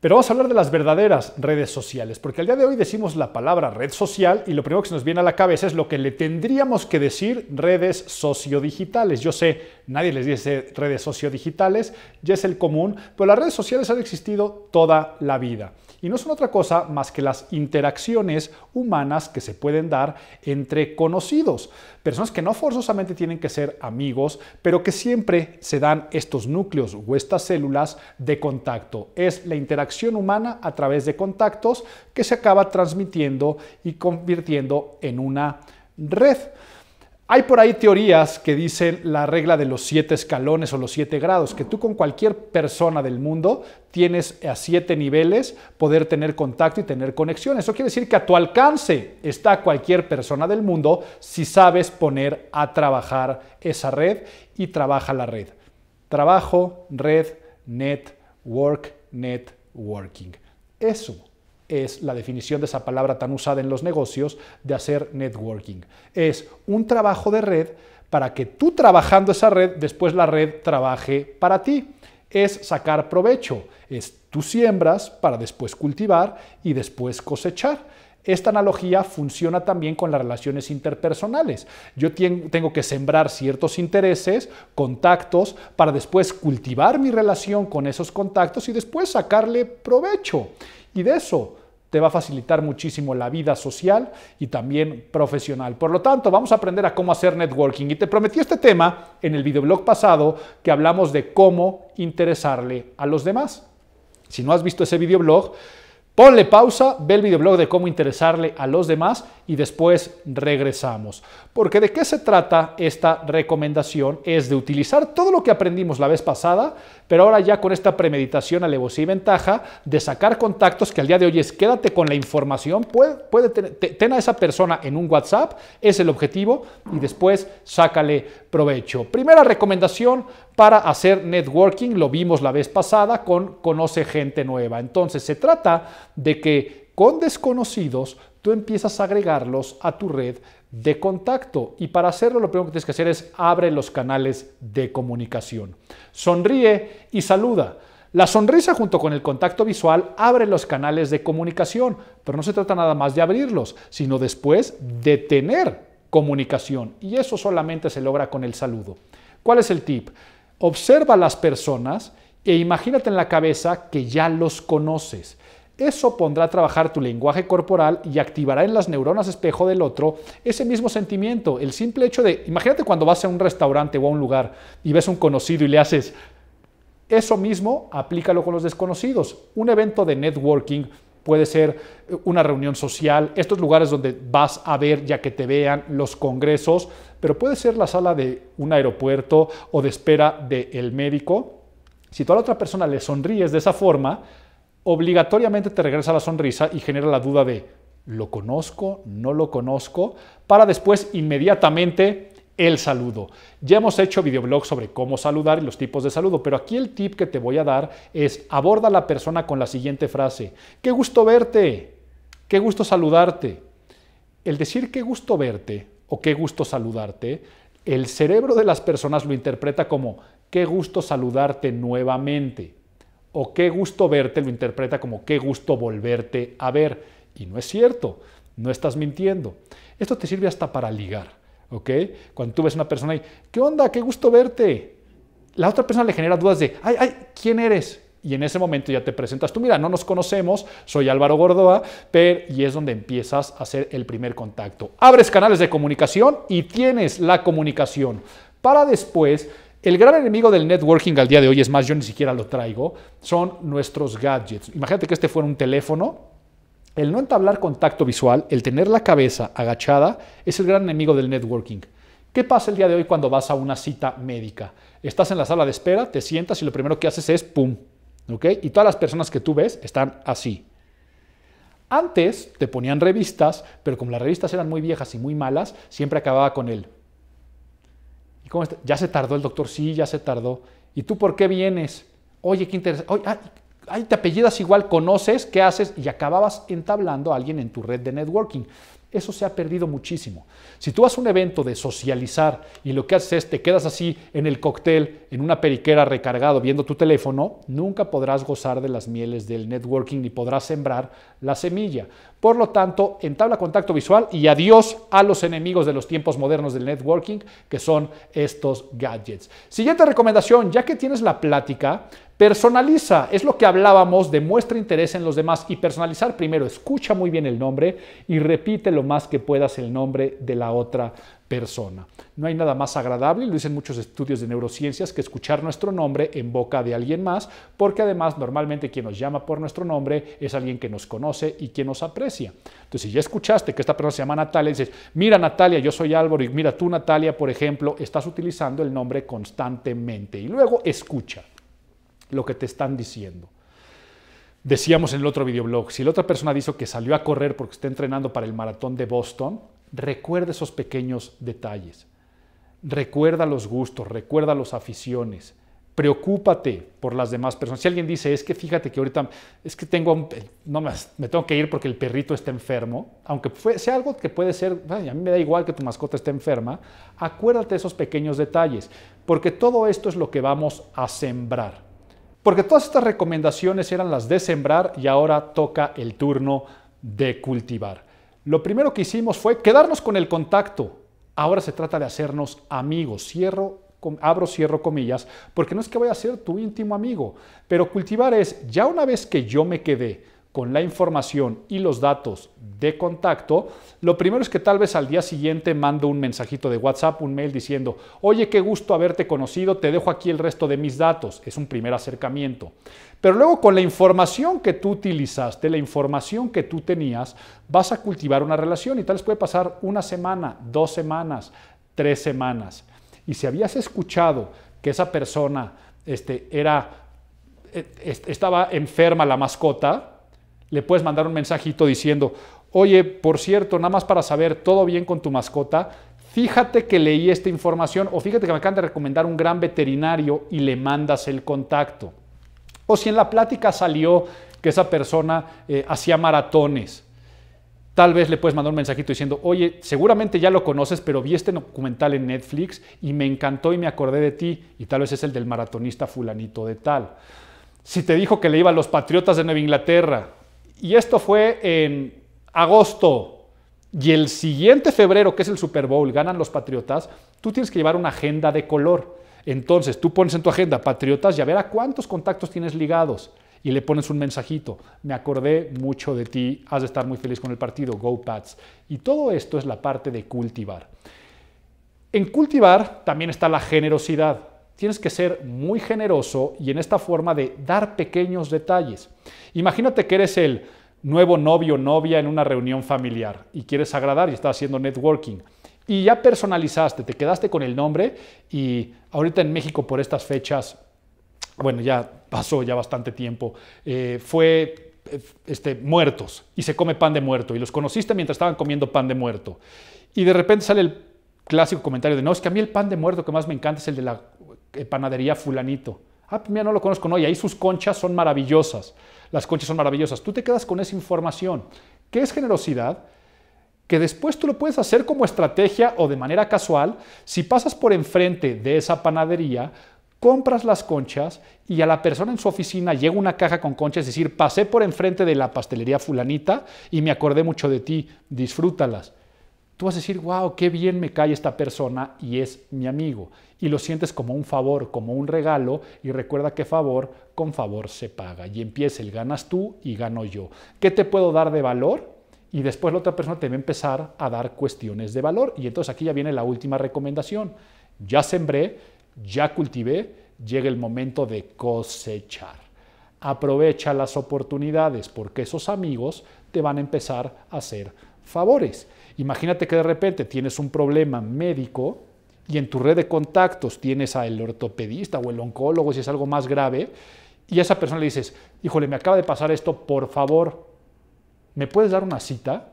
Pero vamos a hablar de las verdaderas redes sociales, porque al día de hoy decimos la palabra red social y lo primero que se nos viene a la cabeza es lo que le tendríamos que decir redes sociodigitales. Yo sé, nadie les dice redes sociodigitales, ya es el común, pero las redes sociales han existido toda la vida y no son otra cosa más que las interacciones humanas que se pueden dar entre conocidos, personas que no forzosamente tienen que ser amigos, pero que siempre se dan estos núcleos o estas células de contacto. Es la interacción humana a través de contactos que se acaba transmitiendo y convirtiendo en una red. Hay por ahí teorías que dicen la regla de los siete escalones o los siete grados, que tú con cualquier persona del mundo tienes a siete niveles poder tener contacto y tener conexión. Eso quiere decir que a tu alcance está cualquier persona del mundo si sabes poner a trabajar esa red y trabaja la red. Trabajo, red, network, networking. Eso es la definición de esa palabra tan usada en los negocios de hacer networking. Es un trabajo de red para que tú trabajando esa red, después la red trabaje para ti. Es sacar provecho, es tú siembras para después cultivar y después cosechar. Esta analogía funciona también con las relaciones interpersonales. Yo tengo que sembrar ciertos intereses, contactos, para después cultivar mi relación con esos contactos y después sacarle provecho. Y de eso te va a facilitar muchísimo la vida social y también profesional. Por lo tanto, vamos a aprender a cómo hacer networking. Y te prometí este tema en el videoblog pasado que hablamos de cómo interesarle a los demás. Si no has visto ese videoblog, ponle pausa, ve el videoblog de cómo interesarle a los demás y después regresamos. Porque de qué se trata esta recomendación es de utilizar todo lo que aprendimos la vez pasada, pero ahora ya con esta premeditación, alevosía y ventaja, de sacar contactos que al día de hoy es quédate con la información, puede, tener, ten a esa persona en un WhatsApp, es el objetivo, y después sácale provecho. Primera recomendación para hacer networking, lo vimos la vez pasada con conoce gente nueva. Entonces se trata de que con desconocidos empiezas a agregarlos a tu red de contacto. Y para hacerlo lo primero que tienes que hacer es abre los canales de comunicación. Sonríe y saluda. La sonrisa junto con el contacto visual abre los canales de comunicación, pero no se trata nada más de abrirlos, sino después de tener comunicación. Y eso solamente se logra con el saludo. ¿Cuál es el tip? Observa a las personas e imagínate en la cabeza que ya los conoces. Eso pondrá a trabajar tu lenguaje corporal y activará en las neuronas espejo del otro ese mismo sentimiento. El simple hecho de, imagínate cuando vas a un restaurante o a un lugar y ves a un conocido y le haces, eso mismo aplícalo con los desconocidos. Un evento de networking puede ser eh, una reunión social, estos lugares donde vas a ver ya que te vean, los congresos, pero puede ser la sala de un aeropuerto o de espera del médico. Si tú a la otra persona le sonríes de esa forma, obligatoriamente te regresa la sonrisa y genera la duda de, ¿lo conozco? ¿No lo conozco? Para después inmediatamente el saludo. Ya hemos hecho videoblogs sobre cómo saludar y los tipos de saludo, pero aquí el tip que te voy a dar es aborda a la persona con la siguiente frase. Qué gusto verte, qué gusto saludarte. El decir qué gusto verte o qué gusto saludarte, el cerebro de las personas lo interpreta como qué gusto saludarte nuevamente o qué gusto verte lo interpreta como qué gusto volverte a ver. Y no es cierto, no estás mintiendo. Esto te sirve hasta para ligar, ¿ok? Cuando tú ves a una persona y, ¿qué onda? ¡Qué gusto verte! La otra persona le genera dudas de, ay, ay, ¿quién eres? Y en ese momento ya te presentas tú, mira, no nos conocemos, soy Álvaro Gordoa, pero y es donde empiezas a hacer el primer contacto. Abres canales de comunicación y tienes la comunicación para después el gran enemigo del networking al día de hoy, es más, yo ni siquiera lo traigo, son nuestros gadgets. Imagínate que este fuera un teléfono. El no entablar contacto visual, el tener la cabeza agachada, es el gran enemigo del networking. ¿Qué pasa el día de hoy cuando vas a una cita médica? Estás en la sala de espera, te sientas y lo primero que haces es pum. ¿ok? Y todas las personas que tú ves están así. Antes te ponían revistas, pero como las revistas eran muy viejas y muy malas, siempre acababa con el cómo está? Ya se tardó el doctor, sí, ya se tardó. ¿Y tú por qué vienes? Oye, qué interesante. Oye, ay, te apellidas igual, conoces, ¿qué haces? Y acababas entablando a alguien en tu red de networking. Eso se ha perdido muchísimo. Si tú haces un evento de socializar y lo que haces es te quedas así en el cóctel, en una periquera recargado viendo tu teléfono, nunca podrás gozar de las mieles del networking ni podrás sembrar la semilla. Por lo tanto, entabla contacto visual y adiós a los enemigos de los tiempos modernos del networking, que son estos gadgets. Siguiente recomendación, ya que tienes la plática, Personaliza, es lo que hablábamos, demuestra interés en los demás y personalizar primero, escucha muy bien el nombre y repite lo más que puedas el nombre de la otra persona. No hay nada más agradable, lo dicen muchos estudios de neurociencias, que escuchar nuestro nombre en boca de alguien más, porque además normalmente quien nos llama por nuestro nombre es alguien que nos conoce y que nos aprecia. Entonces, si ya escuchaste que esta persona se llama Natalia, dices, mira Natalia, yo soy Álvaro, y mira tú Natalia, por ejemplo, estás utilizando el nombre constantemente. Y luego escucha lo que te están diciendo. Decíamos en el otro videoblog, si la otra persona dijo que salió a correr porque está entrenando para el maratón de Boston, recuerda esos pequeños detalles. Recuerda los gustos, recuerda las aficiones. Preocúpate por las demás personas. Si alguien dice, es que fíjate que ahorita, es que tengo, no más, me tengo que ir porque el perrito está enfermo, aunque fue, sea algo que puede ser, a mí me da igual que tu mascota esté enferma, acuérdate de esos pequeños detalles, porque todo esto es lo que vamos a sembrar. Porque todas estas recomendaciones eran las de sembrar y ahora toca el turno de cultivar. Lo primero que hicimos fue quedarnos con el contacto. Ahora se trata de hacernos amigos. Cierro, abro, cierro comillas, porque no es que voy a ser tu íntimo amigo, pero cultivar es, ya una vez que yo me quedé, con la información y los datos de contacto, lo primero es que tal vez al día siguiente mando un mensajito de WhatsApp, un mail diciendo, oye, qué gusto haberte conocido, te dejo aquí el resto de mis datos. Es un primer acercamiento. Pero luego con la información que tú utilizaste, la información que tú tenías, vas a cultivar una relación y tal vez puede pasar una semana, dos semanas, tres semanas. Y si habías escuchado que esa persona este, era, eh, estaba enferma la mascota, le puedes mandar un mensajito diciendo, oye, por cierto, nada más para saber, todo bien con tu mascota, fíjate que leí esta información o fíjate que me acaba de recomendar un gran veterinario y le mandas el contacto. O si en la plática salió que esa persona eh, hacía maratones, tal vez le puedes mandar un mensajito diciendo, oye, seguramente ya lo conoces, pero vi este documental en Netflix y me encantó y me acordé de ti, y tal vez es el del maratonista fulanito de tal. Si te dijo que le iba a los Patriotas de Nueva Inglaterra, y esto fue en agosto. Y el siguiente febrero, que es el Super Bowl, ganan los Patriotas, tú tienes que llevar una agenda de color. Entonces, tú pones en tu agenda Patriotas y a ver a cuántos contactos tienes ligados y le pones un mensajito. Me acordé mucho de ti, has de estar muy feliz con el partido, Go Pats. Y todo esto es la parte de cultivar. En cultivar también está la generosidad tienes que ser muy generoso y en esta forma de dar pequeños detalles. Imagínate que eres el nuevo novio o novia en una reunión familiar y quieres agradar y estás haciendo networking. Y ya personalizaste, te quedaste con el nombre y ahorita en México por estas fechas, bueno, ya pasó ya bastante tiempo, eh, fue eh, este, muertos y se come pan de muerto y los conociste mientras estaban comiendo pan de muerto. Y de repente sale el clásico comentario de, no, es que a mí el pan de muerto que más me encanta es el de la eh, panadería fulanito. Ah, pues mira, no lo conozco, no, y ahí sus conchas son maravillosas. Las conchas son maravillosas. Tú te quedas con esa información. ¿Qué es generosidad? Que después tú lo puedes hacer como estrategia o de manera casual. Si pasas por enfrente de esa panadería, compras las conchas y a la persona en su oficina llega una caja con conchas, es decir, pasé por enfrente de la pastelería fulanita y me acordé mucho de ti, disfrútalas tú vas a decir, wow, qué bien me cae esta persona y es mi amigo. Y lo sientes como un favor, como un regalo, y recuerda que favor con favor se paga. Y empieza el ganas tú y gano yo. ¿Qué te puedo dar de valor? Y después la otra persona te va a empezar a dar cuestiones de valor. Y entonces aquí ya viene la última recomendación. Ya sembré, ya cultivé, llega el momento de cosechar. Aprovecha las oportunidades porque esos amigos te van a empezar a hacer favores. Imagínate que de repente tienes un problema médico y en tu red de contactos tienes al ortopedista o el oncólogo si es algo más grave y a esa persona le dices, híjole, me acaba de pasar esto, por favor, ¿me puedes dar una cita?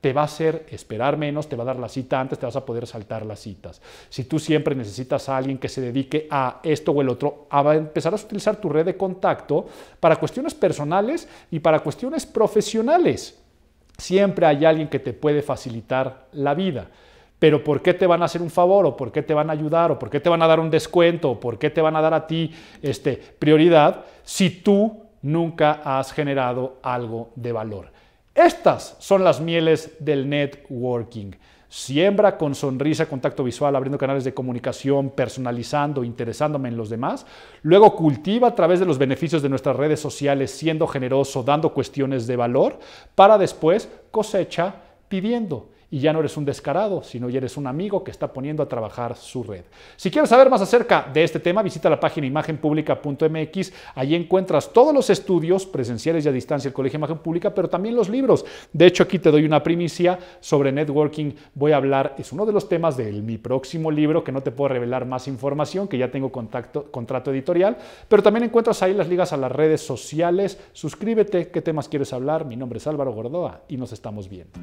te va a hacer esperar menos, te va a dar la cita antes, te vas a poder saltar las citas. Si tú siempre necesitas a alguien que se dedique a esto o el otro, a a utilizar tu red de contacto para cuestiones personales y para cuestiones profesionales. Siempre hay alguien que te puede facilitar la vida. Pero ¿por qué te van a hacer un favor o por qué te van a ayudar o por qué te van a dar un descuento o por qué te van a dar a ti este, prioridad si tú nunca has generado algo de valor? Estas son las mieles del networking. Siembra con sonrisa, contacto visual, abriendo canales de comunicación, personalizando, interesándome en los demás. Luego cultiva a través de los beneficios de nuestras redes sociales, siendo generoso, dando cuestiones de valor, para después cosecha pidiendo y ya no eres un descarado, sino ya eres un amigo que está poniendo a trabajar su red. Si quieres saber más acerca de este tema, visita la página imagenpublica.mx. Allí encuentras todos los estudios presenciales y a distancia del Colegio Imagen Pública, pero también los libros. De hecho, aquí te doy una primicia sobre networking. Voy a hablar, es uno de los temas de mi próximo libro, que no te puedo revelar más información, que ya tengo contacto, contrato editorial, pero también encuentras ahí las ligas a las redes sociales. Suscríbete, qué temas quieres hablar. Mi nombre es Álvaro Gordoa y nos estamos viendo.